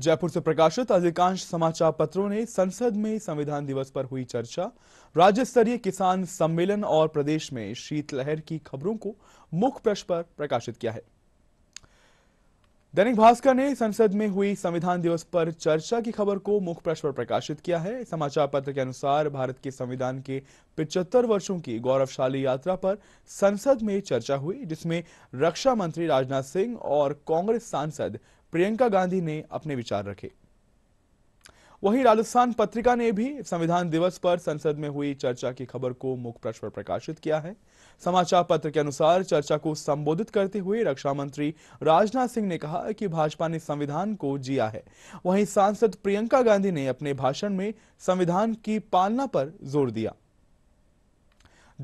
जयपुर से प्रकाशित अधिकांश समाचार पत्रों ने संसद में संविधान दिवस पर हुई चर्चा राज्य स्तरीय किसान सम्मेलन और प्रदेश में शीतलहर की खबरों को मुख्य प्रश्न पर प्रकाशित किया है दैनिक भास्कर ने संसद में हुई संविधान दिवस पर चर्चा की खबर को मुख्य प्रश्न पर प्रकाशित किया है समाचार पत्र के अनुसार भारत के संविधान के 75 वर्षों की गौरवशाली यात्रा पर संसद में चर्चा हुई जिसमें रक्षा मंत्री राजनाथ सिंह और कांग्रेस सांसद प्रियंका गांधी ने अपने विचार रखे वहीं राजस्थान पत्रिका ने भी संविधान दिवस पर संसद में हुई चर्चा की खबर को मुख्य प्रश्न पर प्रकाशित किया है समाचार पत्र के अनुसार चर्चा को संबोधित करते हुए रक्षा मंत्री राजनाथ सिंह ने कहा कि भाजपा ने संविधान को जिया है वहीं सांसद प्रियंका गांधी ने अपने भाषण में संविधान की पालना पर जोर दिया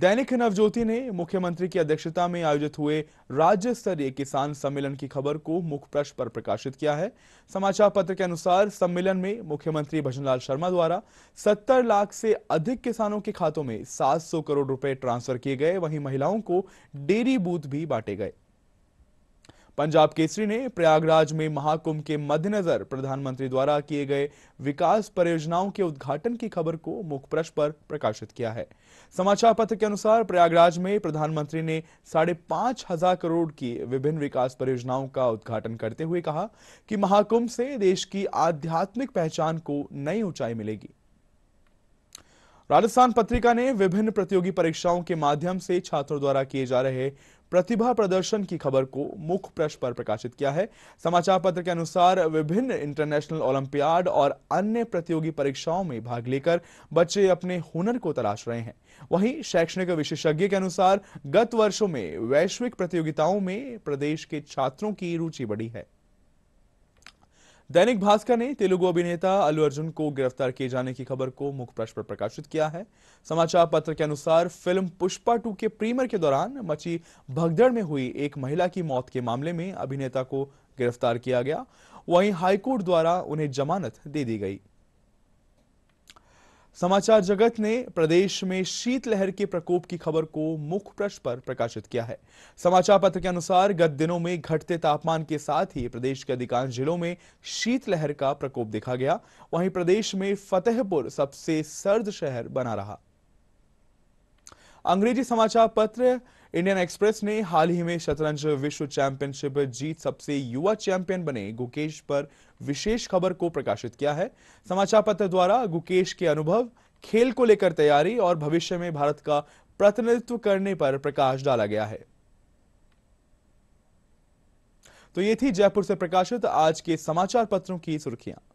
दैनिक नवज्योति ने मुख्यमंत्री की अध्यक्षता में आयोजित हुए राज्य स्तरीय किसान सम्मेलन की खबर को प्रश्न पर प्रकाशित किया है समाचार पत्र के अनुसार सम्मेलन में मुख्यमंत्री भजनलाल शर्मा द्वारा 70 लाख से अधिक किसानों के खातों में 700 करोड़ रुपए ट्रांसफर किए गए वहीं महिलाओं को डेयरी बूथ भी बांटे गए पंजाब केसरी ने प्रयागराज में महाकुंभ के मद्देनजर प्रधानमंत्री द्वारा किए गए विकास परियोजनाओं के उद्घाटन की खबर को मुखपृष्ठ पर प्रकाशित किया है समाचार पत्र के अनुसार प्रयागराज में प्रधानमंत्री ने साढ़े पांच हजार करोड़ की विभिन्न विकास परियोजनाओं का उद्घाटन करते हुए कहा कि महाकुंभ से देश की आध्यात्मिक पहचान को नई ऊंचाई मिलेगी राजस्थान पत्रिका ने विभिन्न प्रतियोगी परीक्षाओं के माध्यम से छात्रों द्वारा किए जा रहे प्रतिभा प्रदर्शन की खबर को मुख्य प्रश्न पर प्रकाशित किया है समाचार पत्र के अनुसार विभिन्न इंटरनेशनल ओलंपियाड और अन्य प्रतियोगी परीक्षाओं में भाग लेकर बच्चे अपने हुनर को तलाश रहे हैं वहीं शैक्षणिक विशेषज्ञ के अनुसार गत वर्षों में वैश्विक प्रतियोगिताओं में प्रदेश के छात्रों की रुचि बढ़ी है दैनिक भास्कर ने तेलुगु अभिनेता अल्लू अर्जुन को गिरफ्तार किए जाने की खबर को मुख्य पृष्ठ पर प्रकाशित किया है समाचार पत्र के अनुसार फिल्म पुष्पा टू के प्रीमियर के दौरान मची भगदड़ में हुई एक महिला की मौत के मामले में अभिनेता को गिरफ्तार किया गया वहीं हाईकोर्ट द्वारा उन्हें जमानत दे दी गई समाचार जगत ने प्रदेश में शीतलहर के प्रकोप की खबर को मुख्य प्रश्न पर प्रकाशित किया है समाचार पत्र के अनुसार गत दिनों में घटते तापमान के साथ ही प्रदेश के अधिकांश जिलों में शीतलहर का प्रकोप देखा गया वहीं प्रदेश में फतेहपुर सबसे सर्द शहर बना रहा अंग्रेजी समाचार पत्र इंडियन एक्सप्रेस ने हाल ही में शतरंज विश्व चैंपियनशिप जीत सबसे युवा चैंपियन बने गुकेश पर विशेष खबर को प्रकाशित किया है समाचार पत्र द्वारा गुकेश के अनुभव खेल को लेकर तैयारी और भविष्य में भारत का प्रतिनिधित्व करने पर प्रकाश डाला गया है तो ये थी जयपुर से प्रकाशित आज के समाचार पत्रों की सुर्खियां